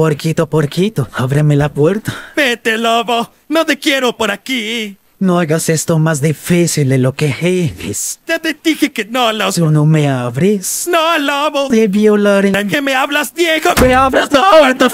Porquito, porquito, ábreme la puerta. Vete, lobo. No te quiero por aquí. No hagas esto más difícil de lo que eres. Ya te dije que no, lobo. Tú no me abres. No, lobo. Te violaré. ¿En qué me hablas, Diego? Me abras la puerta.